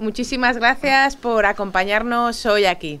Muchísimas gracias por acompañarnos hoy aquí.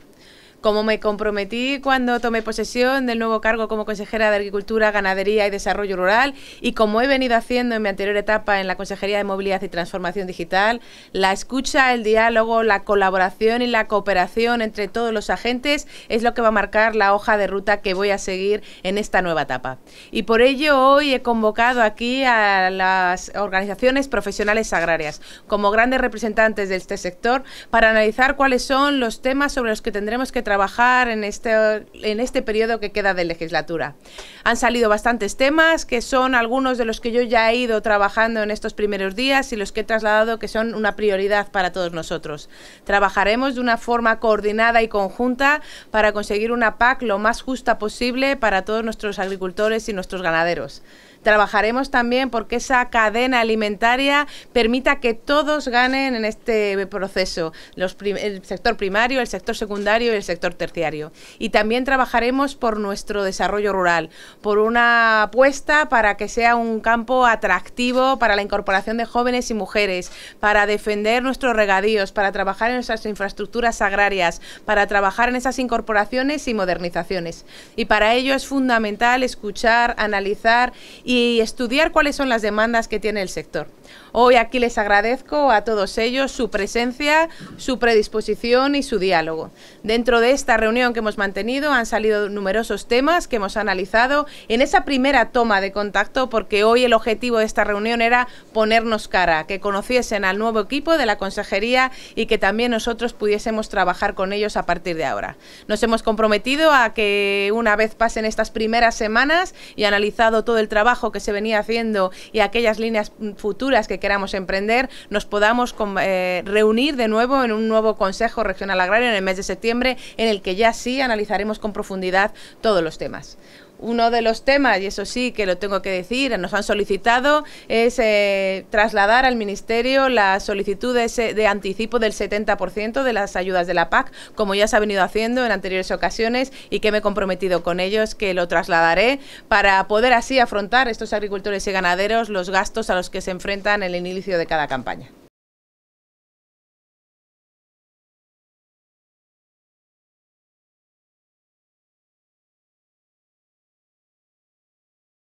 Como me comprometí cuando tomé posesión del nuevo cargo como consejera de Agricultura, Ganadería y Desarrollo Rural y como he venido haciendo en mi anterior etapa en la Consejería de Movilidad y Transformación Digital, la escucha, el diálogo, la colaboración y la cooperación entre todos los agentes es lo que va a marcar la hoja de ruta que voy a seguir en esta nueva etapa. Y por ello hoy he convocado aquí a las organizaciones profesionales agrarias como grandes representantes de este sector para analizar cuáles son los temas sobre los que tendremos que trabajar trabajar en este, en este periodo que queda de legislatura. Han salido bastantes temas que son algunos de los que yo ya he ido trabajando en estos primeros días y los que he trasladado que son una prioridad para todos nosotros. Trabajaremos de una forma coordinada y conjunta para conseguir una PAC lo más justa posible para todos nuestros agricultores y nuestros ganaderos. Trabajaremos también porque esa cadena alimentaria permita que todos ganen en este proceso, los el sector primario, el sector secundario y el sector terciario. Y también trabajaremos por nuestro desarrollo rural, por una apuesta para que sea un campo atractivo para la incorporación de jóvenes y mujeres, para defender nuestros regadíos, para trabajar en nuestras infraestructuras agrarias, para trabajar en esas incorporaciones y modernizaciones. Y para ello es fundamental escuchar, analizar y y estudiar cuáles son las demandas que tiene el sector. Hoy aquí les agradezco a todos ellos su presencia, su predisposición y su diálogo. Dentro de esta reunión que hemos mantenido han salido numerosos temas que hemos analizado en esa primera toma de contacto porque hoy el objetivo de esta reunión era ponernos cara, que conociesen al nuevo equipo de la consejería y que también nosotros pudiésemos trabajar con ellos a partir de ahora. Nos hemos comprometido a que una vez pasen estas primeras semanas y analizado todo el trabajo que se venía haciendo y aquellas líneas futuras que queramos emprender, nos podamos eh, reunir de nuevo en un nuevo Consejo Regional Agrario en el mes de septiembre, en el que ya sí analizaremos con profundidad todos los temas uno de los temas, y eso sí que lo tengo que decir, nos han solicitado, es eh, trasladar al Ministerio las solicitudes de, de anticipo del 70% de las ayudas de la PAC, como ya se ha venido haciendo en anteriores ocasiones y que me he comprometido con ellos que lo trasladaré para poder así afrontar estos agricultores y ganaderos los gastos a los que se enfrentan en el inicio de cada campaña.